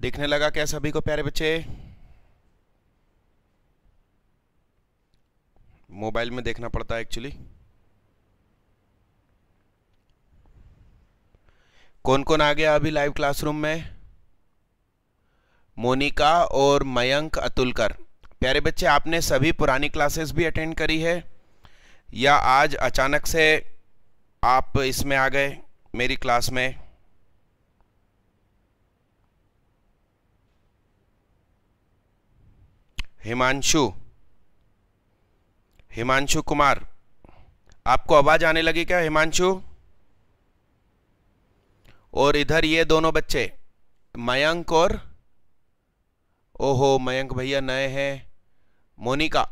देखने लगा क्या सभी को प्यारे बच्चे मोबाइल में देखना पड़ता है एक्चुअली कौन कौन आ गया अभी लाइव क्लासरूम में मोनिका और मयंक अतुलकर प्यारे बच्चे आपने सभी पुरानी क्लासेस भी अटेंड करी है या आज अचानक से आप इसमें आ गए मेरी क्लास में हिमांशु हिमांशु कुमार आपको आवाज आने लगी क्या हिमांशु और इधर ये दोनों बच्चे मयंक और ओहो मयंक भैया नए हैं मोनिका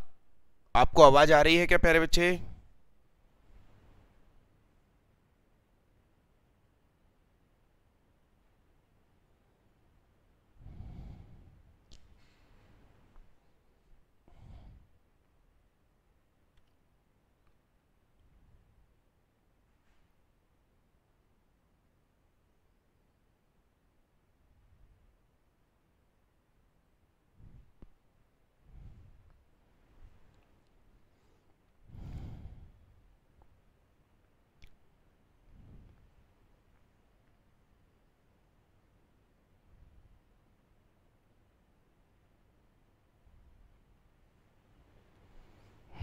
आपको आवाज आ रही है क्या प्यारे बच्चे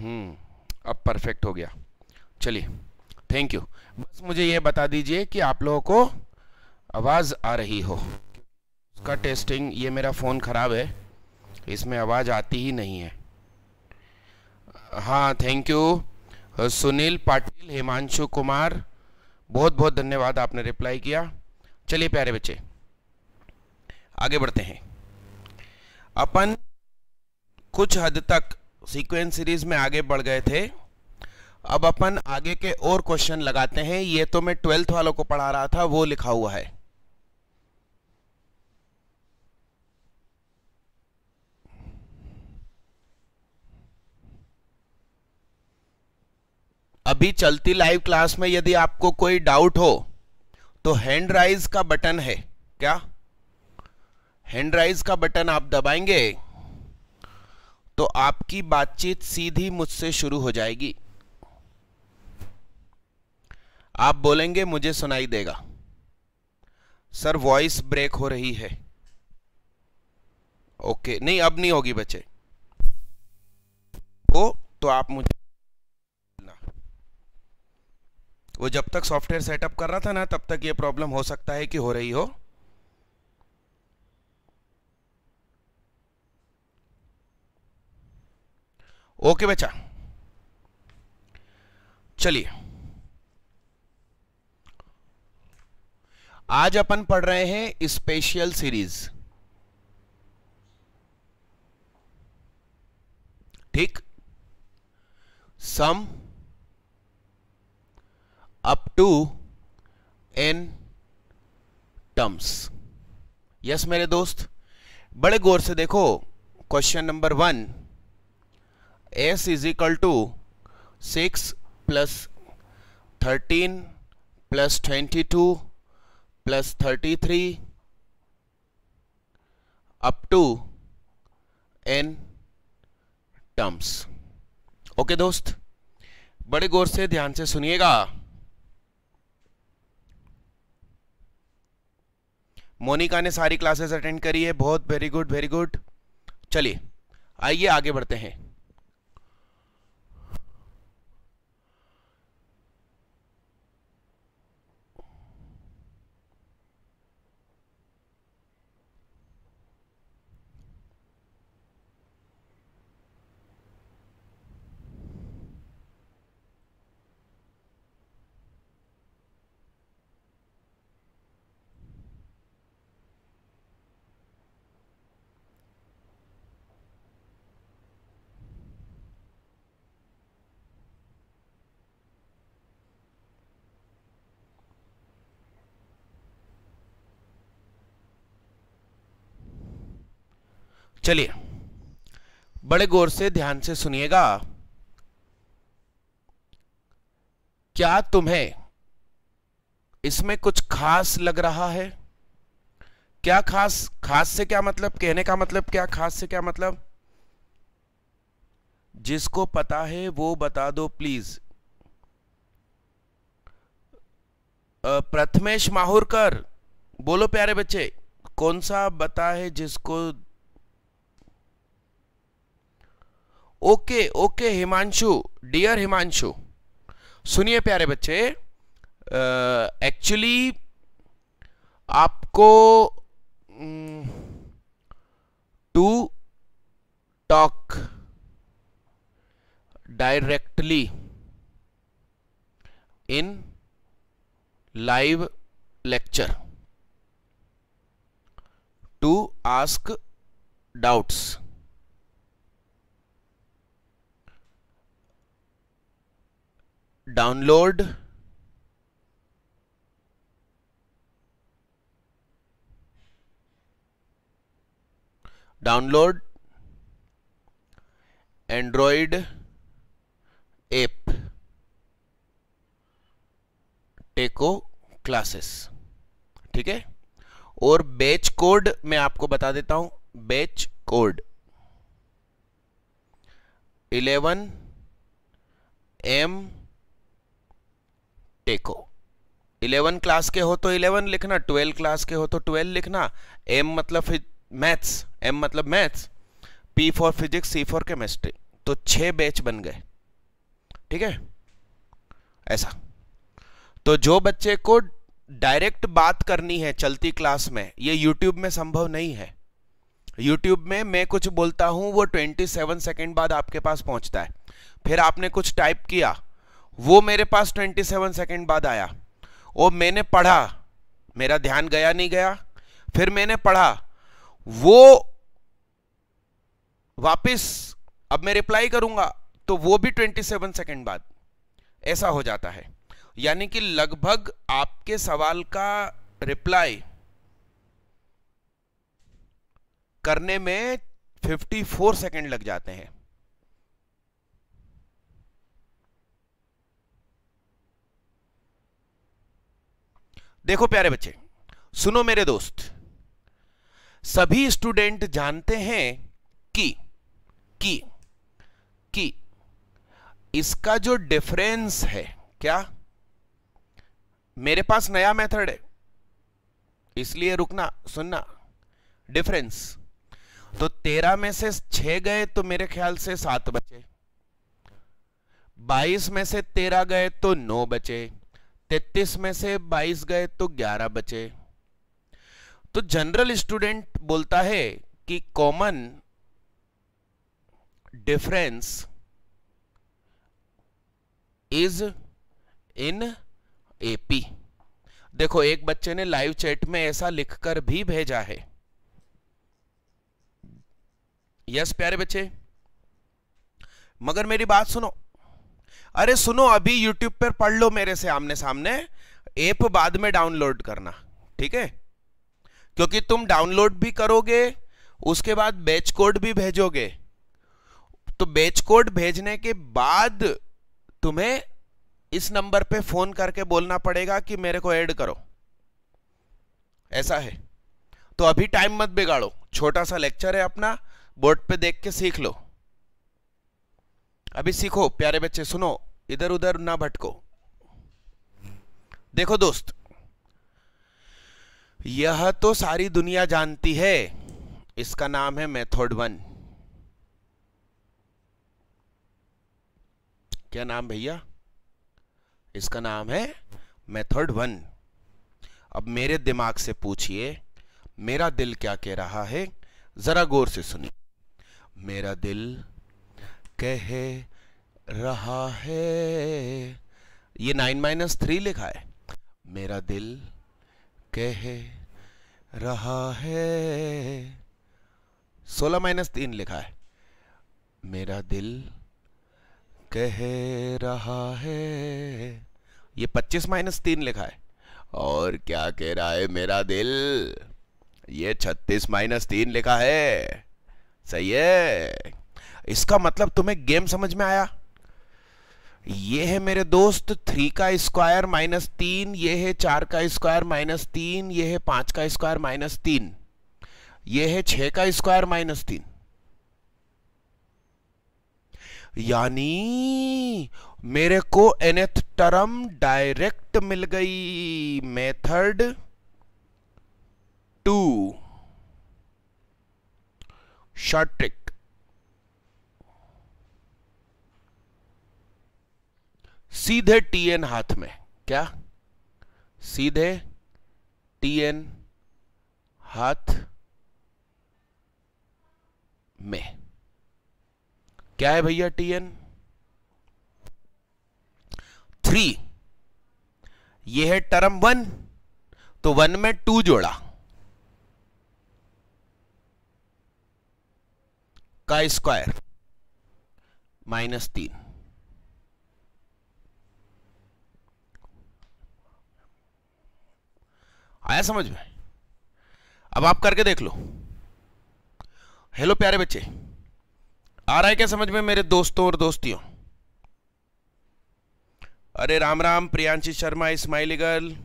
हम्म अब परफेक्ट हो गया चलिए थैंक यू बस मुझे ये बता दीजिए कि आप लोगों को आवाज़ आ रही हो उसका टेस्टिंग ये मेरा फ़ोन ख़राब है इसमें आवाज़ आती ही नहीं है हाँ थैंक यू सुनील पाटिल हिमांशु कुमार बहुत बहुत धन्यवाद आपने रिप्लाई किया चलिए प्यारे बच्चे आगे बढ़ते हैं अपन कुछ हद तक सीक्वेंस सीरीज में आगे बढ़ गए थे अब अपन आगे के और क्वेश्चन लगाते हैं ये तो मैं ट्वेल्थ वालों को पढ़ा रहा था वो लिखा हुआ है अभी चलती लाइव क्लास में यदि आपको कोई डाउट हो तो हैंड राइज का बटन है क्या हैंड राइज का बटन आप दबाएंगे तो आपकी बातचीत सीधी मुझसे शुरू हो जाएगी आप बोलेंगे मुझे सुनाई देगा सर वॉइस ब्रेक हो रही है ओके नहीं अब नहीं होगी बच्चे वो तो आप मुझे वो जब तक सॉफ्टवेयर सेटअप कर रहा था ना तब तक ये प्रॉब्लम हो सकता है कि हो रही हो ओके बच्चा चलिए आज अपन पढ़ रहे हैं स्पेशल सीरीज ठीक sum up to N terms yes मेरे दोस्त बड़े गौर से देखो question number one S is equal to six plus thirteen plus twenty two plus thirty three up to N terms okay दोस्त बड़े गौर से ध्यान से सुनिएगा मोनिका ने सारी क्लासेस अटेंड करी है बहुत वेरी गुड वेरी गुड चलिए आइए आगे बढ़ते हैं चलिए बड़े गौर से ध्यान से सुनिएगा क्या तुम्हें इसमें कुछ खास लग रहा है क्या खास खास से क्या मतलब कहने का मतलब क्या खास से क्या मतलब जिसको पता है वो बता दो प्लीज प्रथमेश माहुरकर बोलो प्यारे बच्चे कौन सा बता है जिसको okay okay Himanshu dear Himanshu सुनिए प्यारे बच्चे एक्चुअली uh, आपको to talk directly in live lecture to ask doubts download download Android app टेको क्लासेस ठीक है और बैच कोड मैं आपको बता देता हूं बैच कोड 11 एम टेको 11 क्लास के हो तो 11 लिखना 12 क्लास के हो तो 12 लिखना एम मतलब मैथ्स एम मतलब maths P for physics C for chemistry तो छह बैच बन गए ठीक है ऐसा तो जो बच्चे को डायरेक्ट बात करनी है चलती क्लास में ये यूट्यूब में संभव नहीं है यूट्यूब में मैं कुछ बोलता हूं वो 27 सेकंड बाद आपके पास पहुंचता है फिर आपने कुछ टाइप किया वो मेरे पास 27 सेकंड बाद आया और मैंने पढ़ा मेरा ध्यान गया नहीं गया फिर मैंने पढ़ा वो वापस अब मैं रिप्लाई करूंगा तो वो भी 27 सेकंड बाद ऐसा हो जाता है यानी कि लगभग आपके सवाल का रिप्लाई करने में 54 सेकंड लग जाते हैं देखो प्यारे बच्चे सुनो मेरे दोस्त सभी स्टूडेंट जानते हैं कि कि कि इसका जो डिफरेंस है क्या मेरे पास नया मेथड है इसलिए रुकना सुनना डिफरेंस तो तेरह में से छह गए तो मेरे ख्याल से सात बचे बाईस में से तेरह गए तो नौ बचे 33 में से बाईस गए तो ग्यारह बचे तो जनरल स्टूडेंट बोलता है कि common difference is in AP देखो एक बच्चे ने लाइव चैट में ऐसा लिखकर भी भेजा है यस प्यारे बच्चे मगर मेरी बात सुनो अरे सुनो अभी यूट्यूब पर पढ़ लो मेरे से आमने सामने एप बाद में डाउनलोड करना ठीक है क्योंकि तुम डाउनलोड भी करोगे उसके बाद बैच कोड भी भेजोगे तो बैच कोड भेजने के बाद तुम्हें इस नंबर पे फोन करके बोलना पड़ेगा कि मेरे को ऐड करो ऐसा है तो अभी टाइम मत बिगाड़ो छोटा सा लेक्चर है अपना बोर्ड पे देख के सीख लो अभी सीखो प्यारे बच्चे सुनो इधर उधर ना भटको देखो दोस्त यह तो सारी दुनिया जानती है इसका नाम है मेथड वन क्या नाम भैया इसका नाम है मेथड वन अब मेरे दिमाग से पूछिए मेरा दिल क्या कह रहा है जरा गौर से सुनिए मेरा दिल कह रहा है ये नाइन माइनस थ्री लिखा है मेरा दिल कह रहा है सोलह माइनस तीन लिखा है मेरा दिल कह रहा है ये पच्चीस माइनस तीन लिखा है और क्या कह रहा है मेरा दिल ये छत्तीस माइनस तीन लिखा है सही है इसका मतलब तुम्हें गेम समझ में आया ये है मेरे दोस्त थ्री का स्क्वायर माइनस तीन ये है चार का स्क्वायर माइनस तीन ये है पांच का स्क्वायर माइनस तीन ये है छह का स्क्वायर माइनस तीन यानी मेरे को एनेथ टर्म डायरेक्ट मिल गई मेथड टू शॉर्ट ट्रिक सीधे टीएन हाथ में क्या सीधे टी एन हाथ में क्या है भैया टीएन थ्री ये है टर्म वन तो वन में टू जोड़ा का स्क्वायर माइनस तीन आया समझ में अब आप करके देख लो हेलो प्यारे बच्चे आ रहा है क्या समझ में मेरे दोस्तों और दोस्तियों अरे राम राम प्रियांशी शर्मा स्माइली गर्ल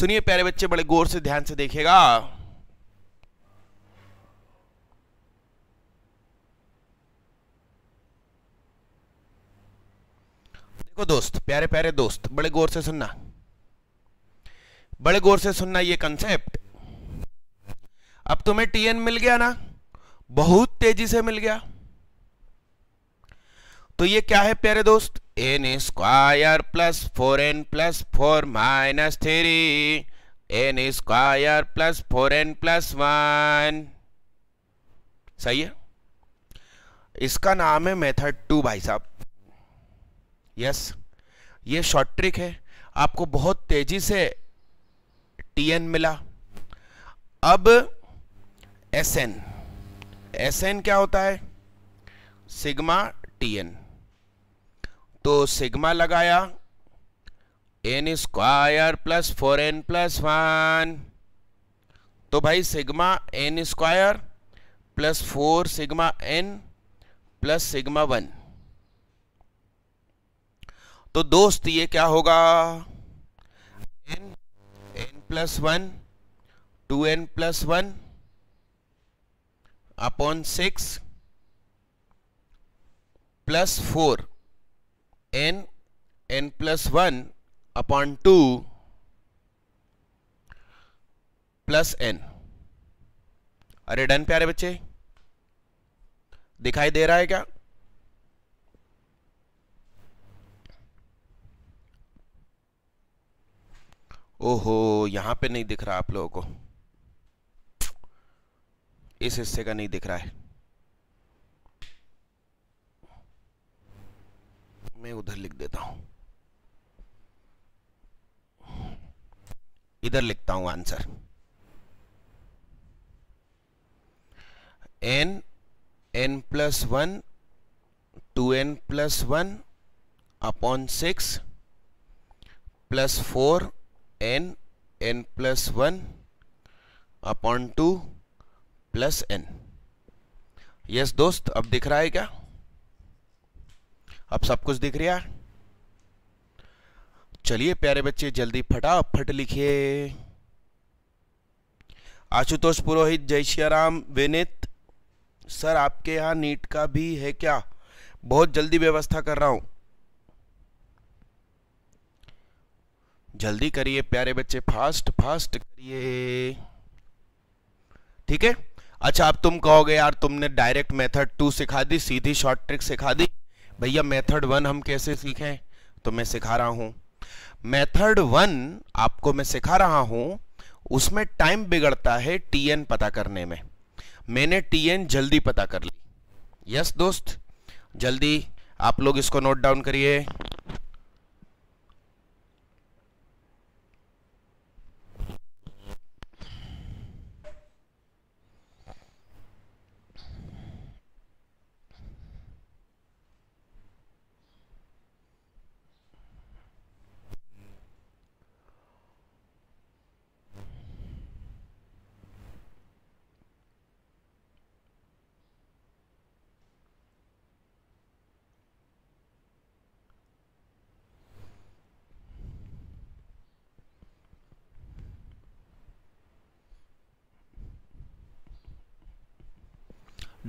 सुनिए प्यारे बच्चे बड़े गौर से ध्यान से देखेगा देखो दोस्त प्यारे प्यारे दोस्त बड़े गौर से सुनना बड़े गौर से सुनना ये कंसेप्ट अब तुम्हें टीएन मिल गया ना बहुत तेजी से मिल गया तो ये क्या है प्यारे दोस्त N square plus four N plus four minus three N square plus four N plus one सही है इसका नाम है मेथड टू भाई साहब यस ये शॉर्ट ट्रिक है आपको बहुत तेजी से Tn मिला अब Sn Sn क्या होता है सिग्मा Tn तो सिग्मा लगाया n square plus four N plus one तो भाई sigma n square plus four sigma n plus sigma one तो दोस्त ये क्या होगा plus one two n plus one upon six plus four n n plus one upon two plus n अरे done प्यारे बच्चे दिखाई दे रहा है क्या ओहो यहाँ पे नहीं दिख रहा आप लोगों को इस हिस्से का नहीं दिख रहा है मैं उधर लिख देता हूं इधर लिखता हूं answer n n plus one two n plus one upon six plus four n n plus one upon two plus n yes दोस्त अब दिख रहा है क्या अब सब कुछ दिख रहा है चलिए प्यारे बच्चे जल्दी फटाफट लिखिए आशुतोष पुरोहित जय श्याराम विनित सर आपके यहाँ नीट का भी है क्या बहुत जल्दी व्यवस्था कर रहा हूँ जल्दी करिए प्यारे बच्चे फास्ट फास्ट करिए ठीक है अच्छा आप तुम कहोगे यार तुमने डायरेक्ट मेथड टू सिखा दी सीधी शॉर्ट ट्रिक सिखा दी भैया मेथड वन हम कैसे सीखें तो मैं सिखा रहा हूं मेथड वन आपको मैं सिखा रहा हूं उसमें टाइम बिगड़ता है टीएन पता करने में मैंने टीएन जल्दी पता कर ली यस दोस्त जल्दी आप लोग इसको नोट डाउन करिए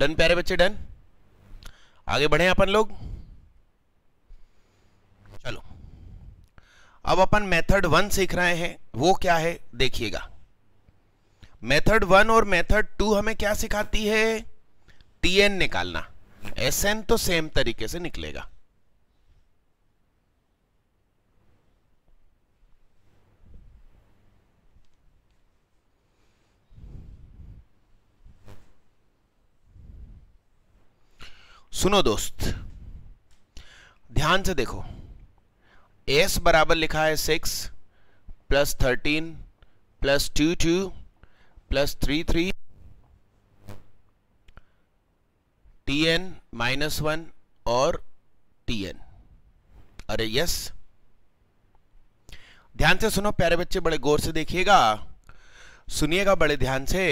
डन प्यारे बच्चे डन आगे बढ़े अपन लोग चलो अब अपन मेथड वन सीख रहे हैं वो क्या है देखिएगा मेथड वन और मेथड टू हमें क्या सिखाती है टीएन निकालना एसएन तो सेम तरीके से निकलेगा सुनो दोस्त ध्यान से देखो s बराबर लिखा है six plus thirteen plus two two plus three three t n minus one और टी एन अरे यस ध्यान से सुनो प्यारे बच्चे बड़े गौर से देखिएगा सुनिएगा बड़े ध्यान से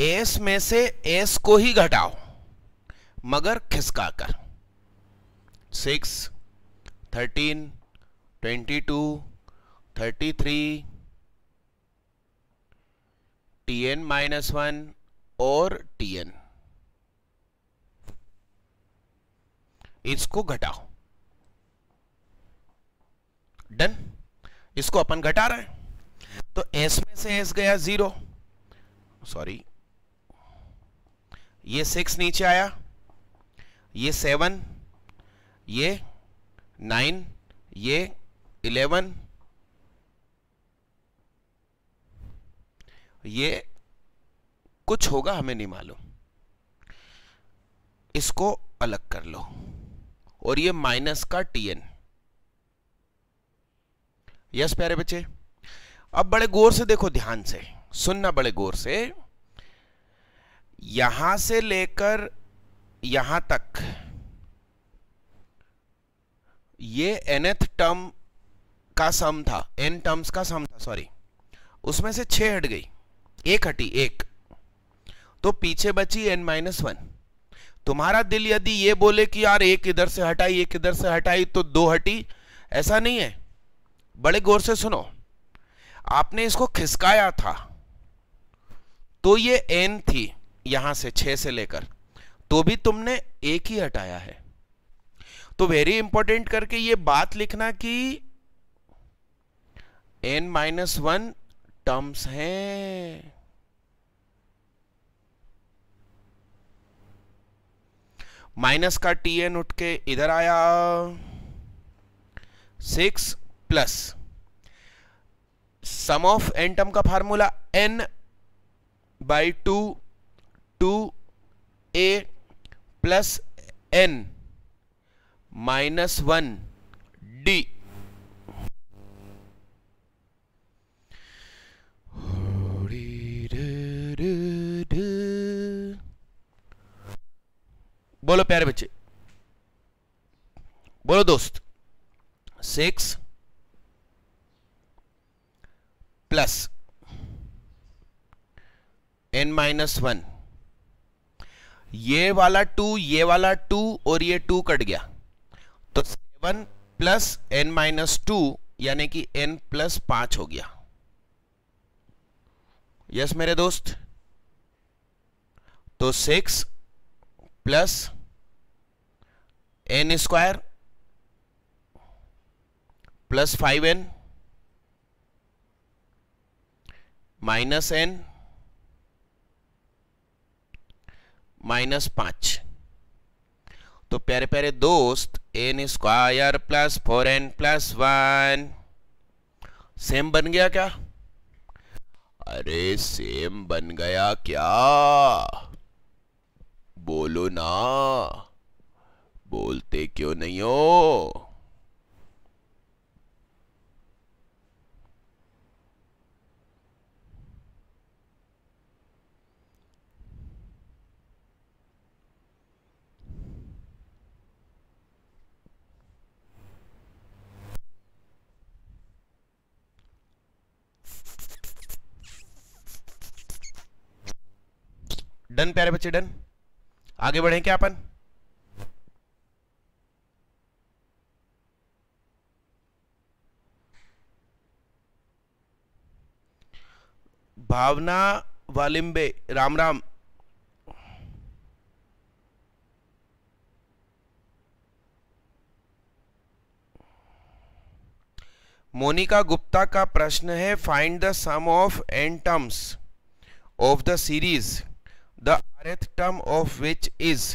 एस में से एस को ही घटाओ मगर खिसका कर six thirteen twenty two thirty three t n minus one और टी एन इसको घटाओ डन इसको अपन घटा रहे हैं तो एस में से एस गया जीरो सॉरी ये सिक्स नीचे आया ये सेवन ये नाइन ये इलेवन ये कुछ होगा हमें नहीं मालूम इसको अलग कर लो और ये माइनस का टी एन यस प्यारे बच्चे अब बड़े गौर से देखो ध्यान से सुनना बड़े गौर से यहां से लेकर यहां तक ये एनथ टर्म का सम था एन टर्म्स का सम था सॉरी उसमें से छह हट गई एक हटी एक तो पीछे बची एन माइनस वन तुम्हारा दिल यदि ये बोले कि यार एक इधर से हटाई एक इधर से हटाई तो दो हटी ऐसा नहीं है बड़े गौर से सुनो आपने इसको खिसकाया था तो ये एन थी यहां से छह से लेकर तो भी तुमने एक ही हटाया है तो वेरी इंपॉर्टेंट करके ये बात लिखना कि एन माइनस वन टर्म्स हैं माइनस का टी एन उठ के इधर आया six plus sum of n term का formula n by two two a plus n minus one d बोलो प्यारे बच्चे बोलो दोस्त six plus n minus one ये वाला टू ये वाला टू और ये टू कट गया तो seven plus n minus two यानी कि एन प्लस पांच हो गया यस मेरे दोस्त तो six plus n square plus five n minus n minus पाँच तो प्यारे प्यारे दोस्त N square plus four N plus one same बन गया क्या अरे सेम बन गया क्या बोलो ना बोलते क्यों नहीं हो डन प्यारे बच्चे डन आगे बढ़े क्या अपन भावना वालिम्बे राम राम मोनिका गुप्ता का प्रश्न है find the sum of n terms of the series the rth term of which is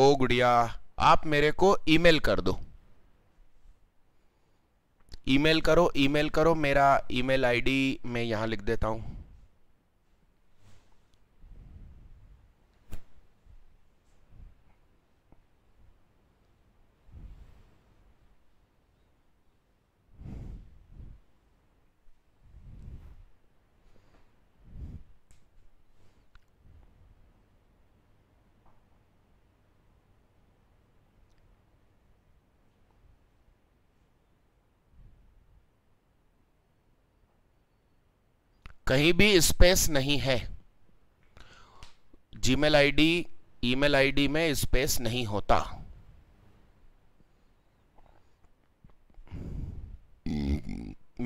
ओ गुड़िया आप मेरे को ईमेल कर दो ईमेल करो ईमेल करो मेरा ईमेल आईडी मैं यहां लिख देता हूं कहीं भी स्पेस नहीं है जीमेल आईडी, ईमेल आईडी में स्पेस नहीं होता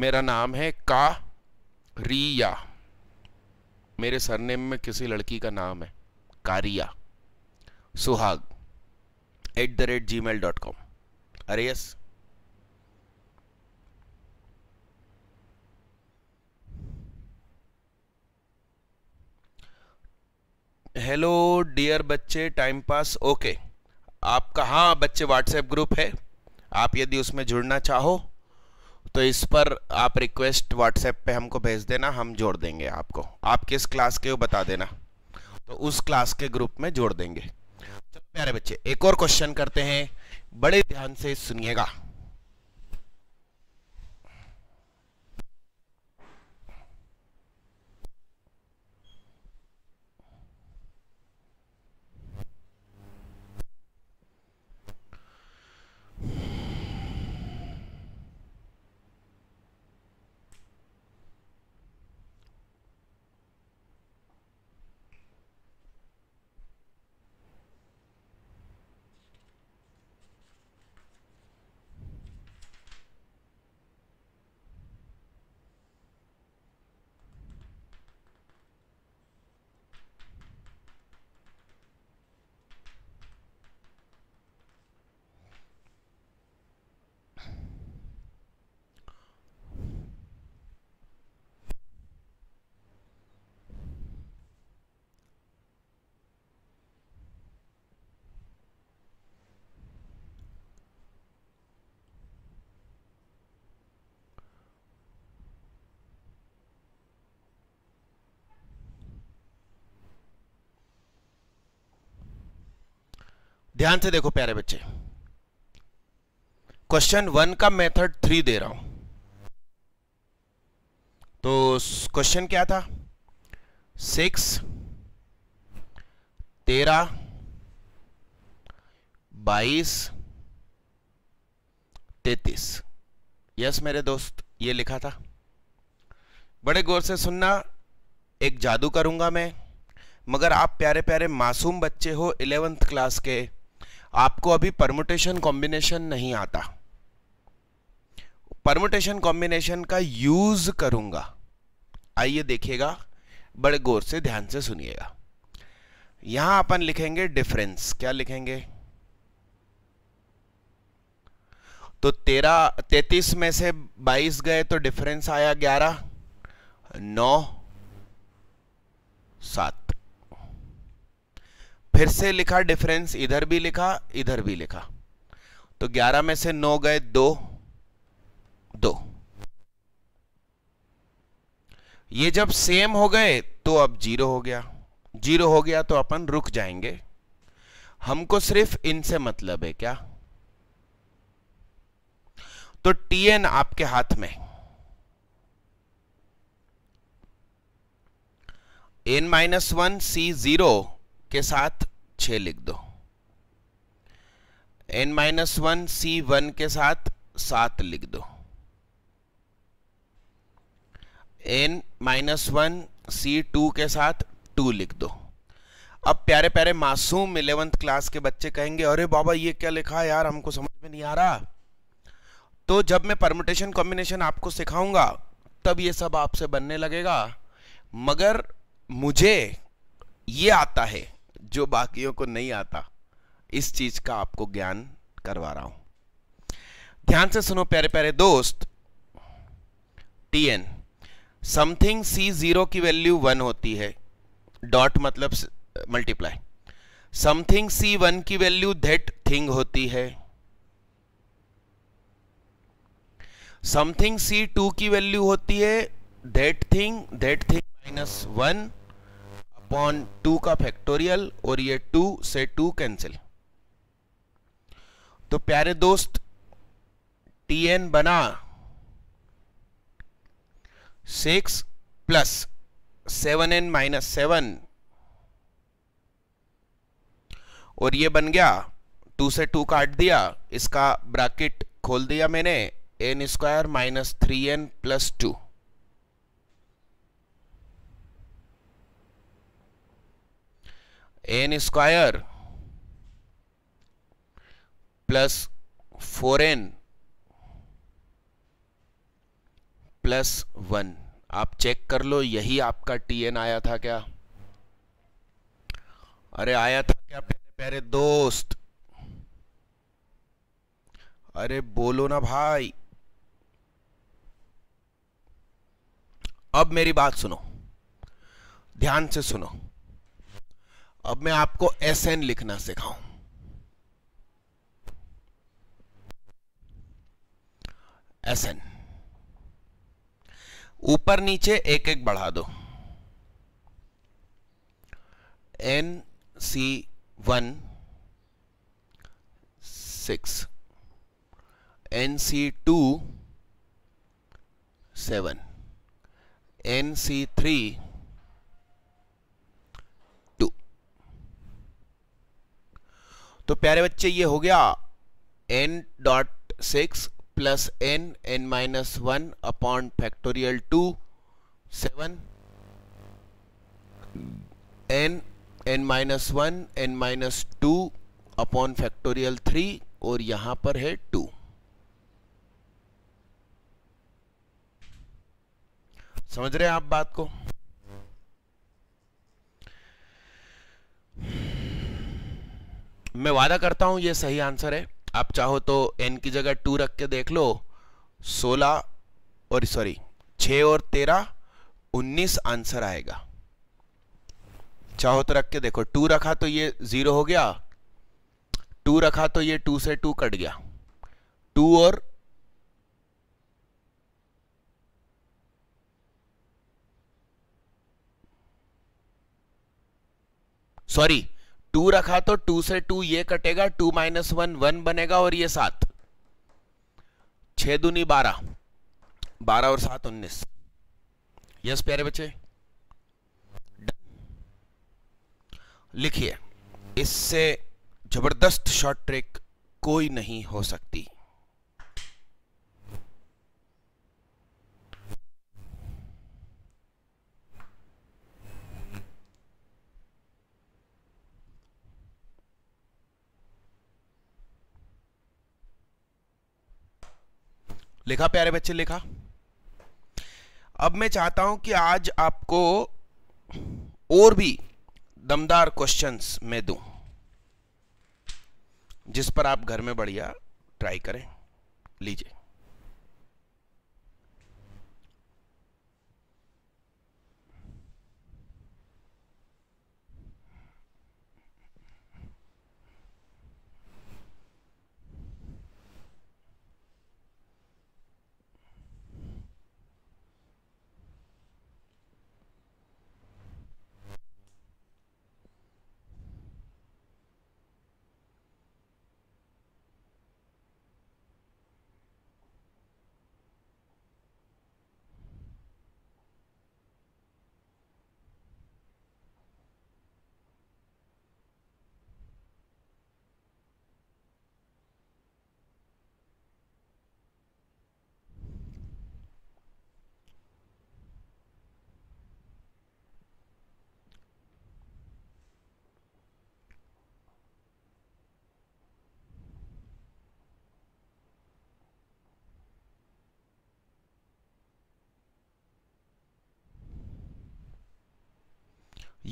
मेरा नाम है का रिया मेरे सरनेम में किसी लड़की का नाम है Kariya Suhag at the rate Gmail dot com अरे यस हेलो डियर बच्चे टाइम पास ओके आपका हाँ बच्चे व्हाट्सएप ग्रुप है आप यदि उसमें जुड़ना चाहो तो इस पर आप रिक्वेस्ट व्हाट्सएप पे हमको भेज देना हम जोड़ देंगे आपको आप किस क्लास के हो बता देना तो उस क्लास के ग्रुप में जोड़ देंगे चलो प्यारे बच्चे एक और क्वेश्चन करते हैं बड़े ध्यान से सुनिएगा ध्यान से देखो प्यारे बच्चे क्वेश्चन वन का मेथड थ्री दे रहा हूं तो क्वेश्चन क्या था सिक्स तेरह बाईस तैतीस यस मेरे दोस्त ये लिखा था बड़े गौर से सुनना एक जादू करूंगा मैं मगर आप प्यारे प्यारे मासूम बच्चे हो इलेवेंथ क्लास के आपको अभी परमोटेशन कॉम्बिनेशन नहीं आता परमोटेशन कॉम्बिनेशन का यूज करूंगा आइए देखिएगा बड़े गौर से ध्यान से सुनिएगा यहां अपन लिखेंगे डिफरेंस क्या लिखेंगे तो तेरह तैतीस में से बाईस गए तो डिफरेंस आया ग्यारह नौ सात फिर से लिखा डिफरेंस इधर भी लिखा इधर भी लिखा तो 11 में से 9 गए दो दो ये जब सेम हो गए तो अब जीरो हो गया जीरो हो गया तो अपन रुक जाएंगे हमको सिर्फ इनसे मतलब है क्या तो टीएन आपके हाथ में n minus one c zero के साथ छ लिख दो n minus one c one के साथ सात लिख दो n minus one c two के साथ टू लिख दो अब प्यारे प्यारे मासूम इलेवंथ क्लास के बच्चे कहेंगे अरे बाबा ये क्या लिखा है यार हमको समझ में नहीं आ रहा तो जब मैं परमुटेशन कॉम्बिनेशन आपको सिखाऊंगा तब ये सब आपसे बनने लगेगा मगर मुझे ये आता है जो बाकियों को नहीं आता इस चीज का आपको ज्ञान करवा रहा हूं ध्यान से सुनो प्यारे प्यारे दोस्त t n something c zero की वैल्यू वन होती है डॉट मतलब मल्टीप्लाई समथिंग सी वन की वैल्यू दैट थिंग होती है समथिंग सी टू की वैल्यू होती है that thing that thing minus one upon two का फैक्टोरियल और ये टू से टू कैंसिल तो प्यारे दोस्त टी एन बना six plus seven n minus seven और ये बन गया टू से टू काट दिया इसका ब्रैकेट खोल दिया मैंने n square minus three n plus two n square plus four N plus one आप चेक कर लो यही आपका टी एन आया था क्या अरे आया था क्या प्यारे प्यारे दोस्त अरे बोलो ना भाई अब मेरी बात सुनो ध्यान से सुनो अब मैं आपको एस एन लिखना सिखाऊं एस एन ऊपर नीचे एक एक बढ़ा दो n c one six n c two seven n c three तो प्यारे बच्चे ये हो गया n dot six plus n n minus one upon factorial two seven n n minus one n minus two upon factorial three और यहां पर है टू समझ रहे हैं आप बात को मैं वादा करता हूं ये सही आंसर है आप चाहो तो एन की जगह टू रख के देख लो सोलह और सॉरी छ और तेरह उन्नीस आंसर आएगा चाहो तो रख के देखो टू रखा तो ये ज़ीरो हो गया टू रखा तो ये टू से टू कट गया टू और सॉरी टू रखा तो टू से टू ये कटेगा टू माइनस वन वन बनेगा और ये सात छः दूनी बारह बारह और सात उन्नीस यस प्यारे बच्चे लिखिए इससे जबरदस्त शॉर्ट ट्रिक कोई नहीं हो सकती लिखा प्यारे बच्चे लिखा अब मैं चाहता हूं कि आज आपको और भी दमदार क्वेश्चंस मैं दूं जिस पर आप घर में बढ़िया ट्राई करें लीजिए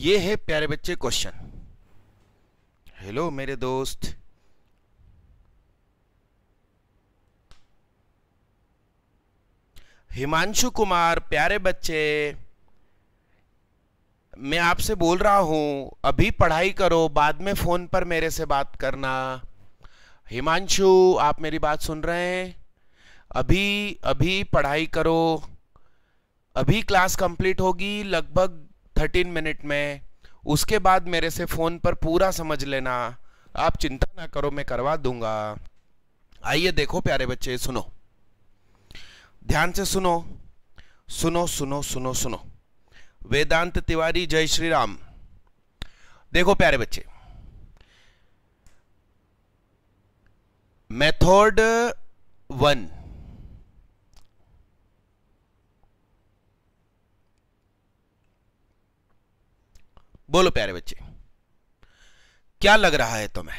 ये है प्यारे बच्चे क्वेश्चन हेलो मेरे दोस्त हिमांशु कुमार प्यारे बच्चे मैं आपसे बोल रहा हूं अभी पढ़ाई करो बाद में फोन पर मेरे से बात करना हिमांशु आप मेरी बात सुन रहे हैं अभी अभी पढ़ाई करो अभी क्लास कंप्लीट होगी लगभग थर्टीन मिनट में उसके बाद मेरे से फ़ोन पर पूरा समझ लेना आप चिंता ना करो मैं करवा दूंगा आइए देखो प्यारे बच्चे सुनो ध्यान से सुनो सुनो सुनो सुनो सुनो वेदांत तिवारी जय श्री राम देखो प्यारे बच्चे मेथड वन बोलो प्यारे बच्चे क्या लग रहा है तुम्हें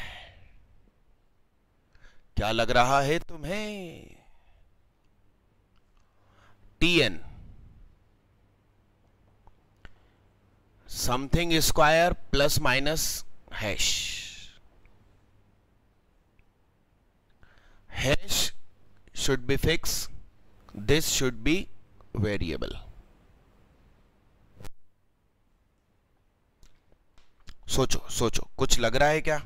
क्या लग रहा है तुम्हें t n something square plus minus hash hash should be fix this should be variable सोचो सोचो कुछ लग रहा है क्या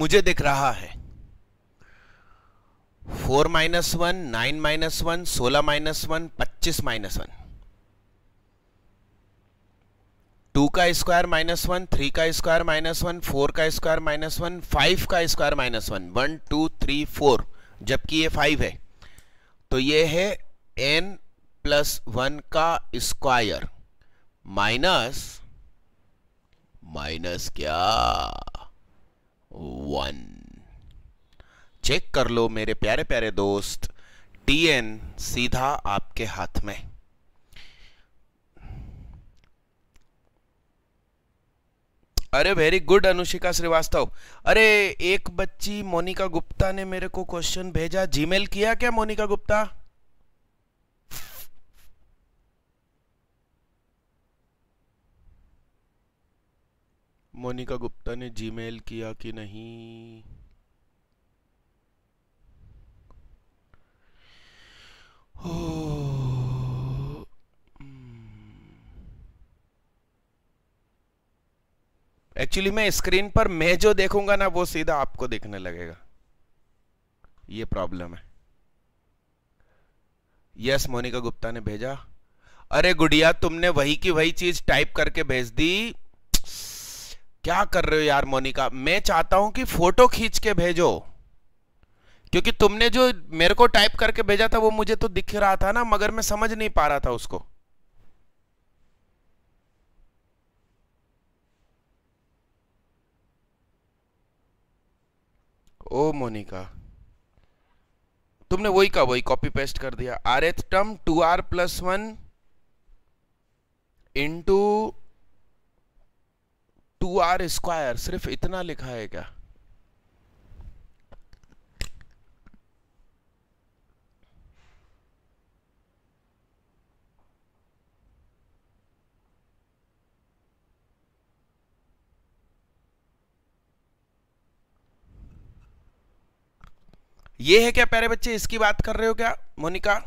मुझे दिख रहा है four minus one nine minus one सोलह माइनस वन पच्चीस माइनस वन टू का स्क्वायर माइनस वन थ्री का स्क्वायर माइनस वन फोर का स्क्वायर माइनस वन फाइव का square minus one one two three four जबकि ये फाइव है तो ये है एन प्लस वन का स्क्वायर माइनस माइनस क्या वन चेक कर लो मेरे प्यारे प्यारे दोस्त टीएन सीधा आपके हाथ में अरे वेरी गुड अनुशिका श्रीवास्तव अरे एक बच्ची मोनिका गुप्ता ने मेरे को क्वेश्चन भेजा जीमेल किया क्या मोनिका गुप्ता मोनिका गुप्ता ने जीमेल किया कि नहीं हो एक्चुअली मैं स्क्रीन पर मैं जो देखूंगा ना वो सीधा आपको देखने लगेगा ये प्रॉब्लम है यस मोनिका गुप्ता ने भेजा अरे गुड़िया तुमने वही की वही चीज टाइप करके भेज दी क्या कर रहे हो यार मोनिका मैं चाहता हूं कि फोटो खींच के भेजो क्योंकि तुमने जो मेरे को टाइप करके भेजा था वो मुझे तो दिख रहा था ना मगर मैं समझ नहीं पा रहा था उसको ओ मोनिका तुमने वही का वही कॉपी पेस्ट कर दिया rth term two r plus one into two r square सिर्फ इतना लिखा है क्या ये है क्या प्यारे बच्चे इसकी बात कर रहे हो क्या मोनिका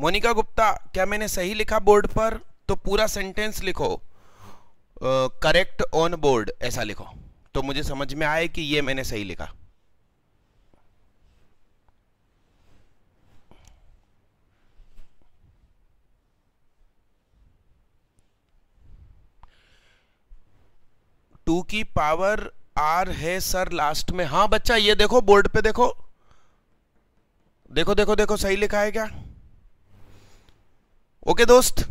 मोनिका गुप्ता क्या मैंने सही लिखा बोर्ड पर तो पूरा सेंटेंस लिखो करेक्ट ऑन बोर्ड ऐसा लिखो तो मुझे समझ में आए कि ये मैंने सही लिखा टू की पावर आर है सर लास्ट में हां बच्चा ये देखो बोर्ड पे देखो देखो देखो देखो सही लिखा है क्या ओके दोस्त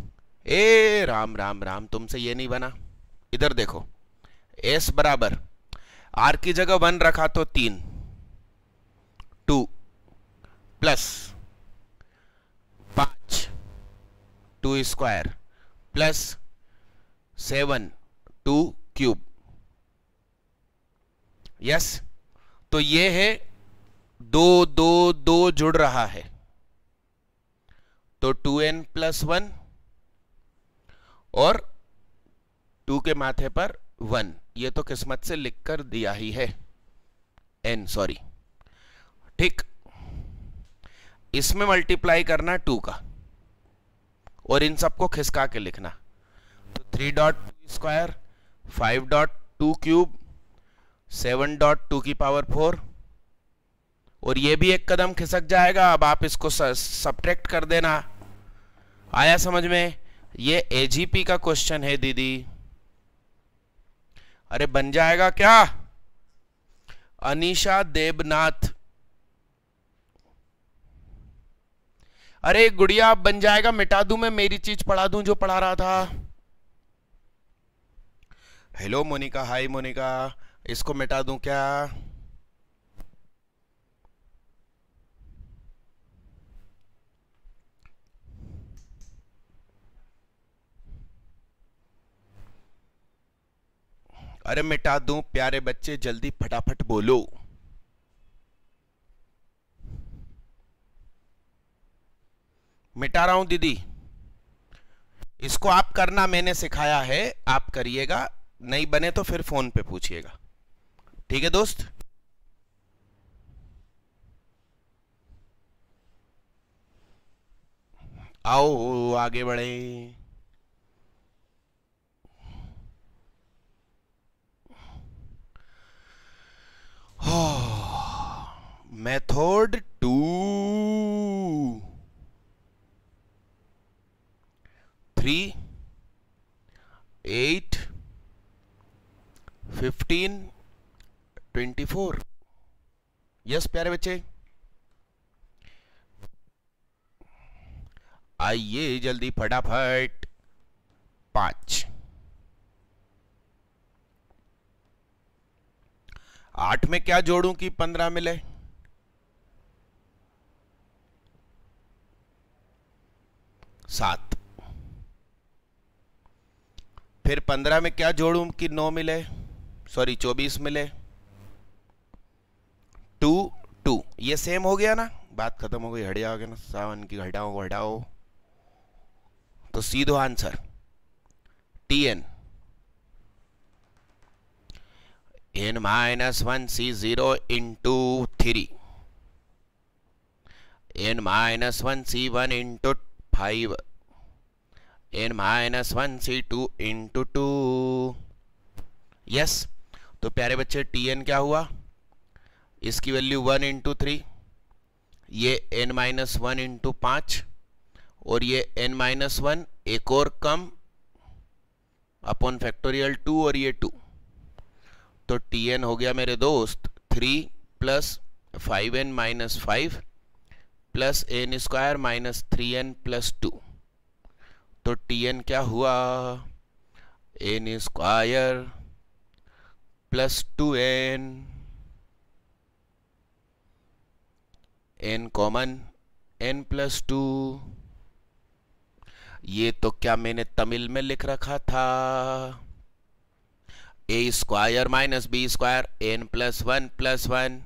ए राम राम राम तुमसे ये नहीं बना इधर देखो एस बराबर आर की जगह वन रखा तो तीन टू प्लस पांच two square plus seven two cube yes तो ये है दो दो दो जुड़ रहा है तो टू एन प्लस वन और टू के माथे पर वन ये तो किस्मत से लिख कर दिया ही है एन सॉरी ठीक इसमें मल्टीप्लाई करना टू का और इन सबको खिसका के लिखना तो three dot two square five dot two cube seven dot two की पावर फोर और ये भी एक कदम खिसक जाएगा अब आप इसको सब्ट्रैक्ट कर देना आया समझ में ये एजीपी का क्वेश्चन है दीदी अरे बन जाएगा क्या अनिशा देवनाथ अरे गुड़िया आप बन जाएगा मिटा दू मैं मेरी चीज पढ़ा दू जो पढ़ा रहा था हेलो मोनिका हाय मोनिका इसको मिटा दू क्या अरे मिटा दूं प्यारे बच्चे जल्दी फटाफट बोलो मिटा रहा हूं दीदी इसको आप करना मैंने सिखाया है आप करिएगा नहीं बने तो फिर फोन पे पूछिएगा ठीक है दोस्त आओ आगे बढ़े method two three eight fifteen twenty four yes प्यारे बच्चे आइए जल्दी फटाफट पांच आठ में क्या जोड़ूं कि पंद्रह मिले सात फिर पंद्रह में क्या जोड़ूं कि नौ मिले सॉरी चौबीस मिले टू टू ये सेम हो गया ना बात खत्म हो गई हड़िया हो गया ना सावन की घटाओ घटाओ तो सीधो answer t n n minus one c zero into three n minus one c one into five n minus one c two into two yes तो प्यारे बच्चे टी एन क्या हुआ इसकी वैल्यू वन इंटू थ्री ये n minus one into पांच और ये एन माइनस वन एक और कम अपॉन फैक्टोरियल टू और ये टू तो टी एन हो गया मेरे दोस्त three plus five n minus five plus n square minus three n plus two तो टी एन क्या हुआ n square plus two n n common n plus two ये तो क्या मैंने तमिल में लिख रखा था a square minus b square n plus one plus one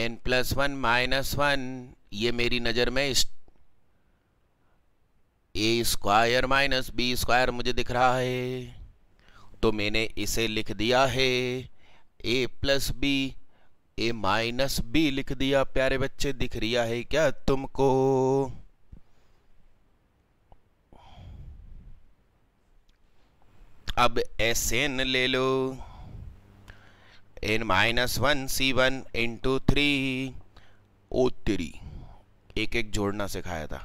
n plus one minus one ये मेरी नज़र में a square minus b square मुझे दिख रहा है तो मैंने इसे लिख दिया है a plus b a minus b लिख दिया प्यारे बच्चे दिख रिया है क्या तुमको अब एस एन ले लो n minus one c one two three ओ थ्री एक एक जोड़ना सिखाया था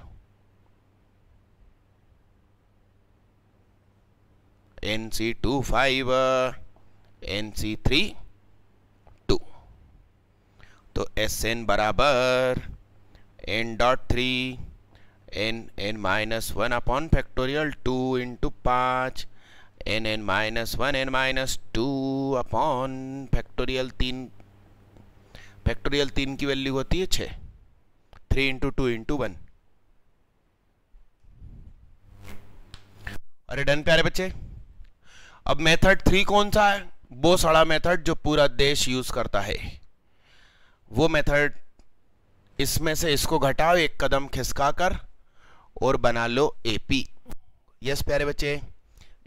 n c two five n c three two तो एस एन बराबर n dot three n n minus one upon factorial two into पाँच n n minus one n minus two upon factorial तीन factorial तीन की value होती है छ three into two into one अरे डन प्यारे बच्चे अब मेथड थ्री कौन सा है वो सड़ा मेथड जो पूरा देश यूज करता है वो मेथड इसमें से इसको घटाओ एक कदम खिसका कर और बना लो एपी यस प्यारे बच्चे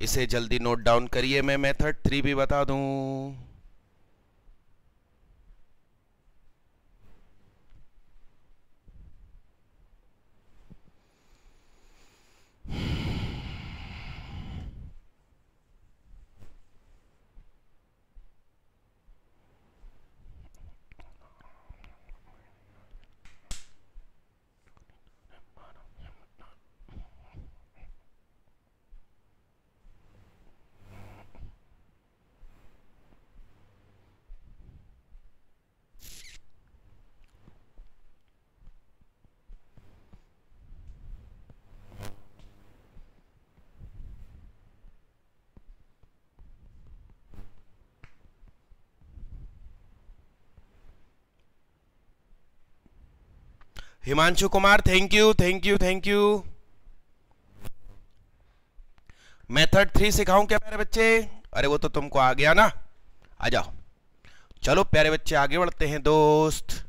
इसे जल्दी नोट डाउन करिए मैं मेथड थ्री भी बता दूं Hmm. Himanshu Kumar thank you thank you thank you method three सिखाऊं क्या प्यारे बच्चे अरे वो तो तुमको आ गया ना आ जाओ चलो प्यारे बच्चे आगे बढ़ते हैं दोस्त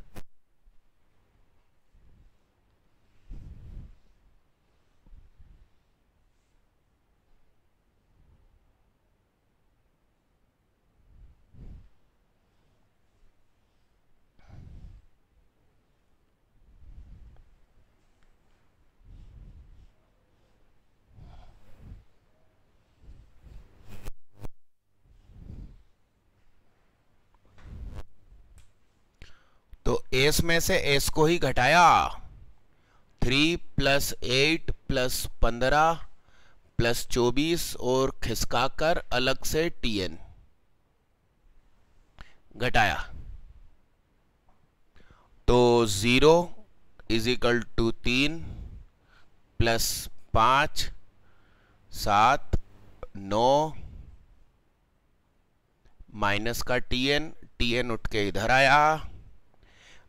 एस में से एस को ही घटाया थ्री प्लस एट प्लस पंद्रह प्लस चौबीस और खिसकाकर अलग से टी एन घटाया तो ज़ीरो इज इक्वल टू तीन प्लस पाँच सात नौ माइनस का टी एन टी एन उठ के इधर आया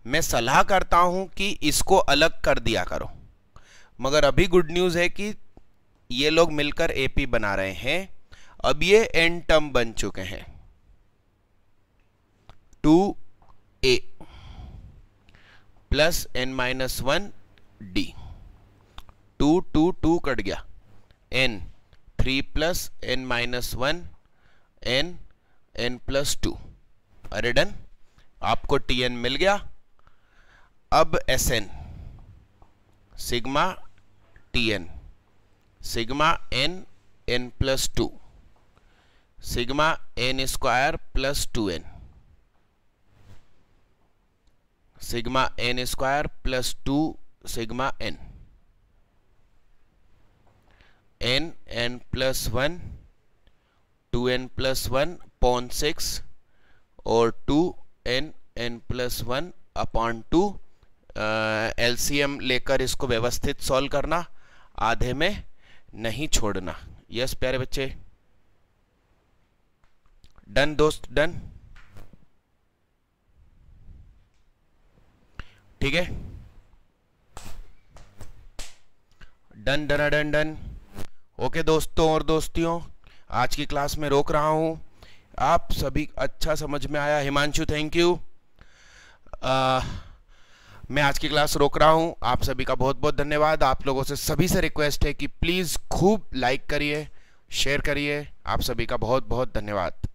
मैं सलाह करता हूं कि इसको अलग कर दिया करो मगर अभी गुड न्यूज़ है कि ये लोग मिलकर एपी बना रहे हैं अब ये एन टर्म बन चुके हैं two a plus n minus one d two two two cut गया n three plus n minus one n n plus two अरे डन आपको टी एन मिल गया अब s n sigma t n sigma n n plus two sigma n square plus two n sigma n square plus two sigma n n n plus one two n plus one point six और two n n plus one upon two LCM लेकर इसको व्यवस्थित solve करना आधे में नहीं छोड़ना yes प्यारे बच्चे डन दोस्त डन ठीक है done done done done okay दोस्तों और दोस्तियों आज की क्लास में रोक रहा हूं आप सभी अच्छा समझ में आया हिमांशु थैंक यू आ, मैं आज की क्लास रोक रहा हूँ आप सभी का बहुत बहुत धन्यवाद आप लोगों से सभी से रिक्वेस्ट है कि प्लीज़ खूब लाइक करिए शेयर करिए आप सभी का बहुत बहुत धन्यवाद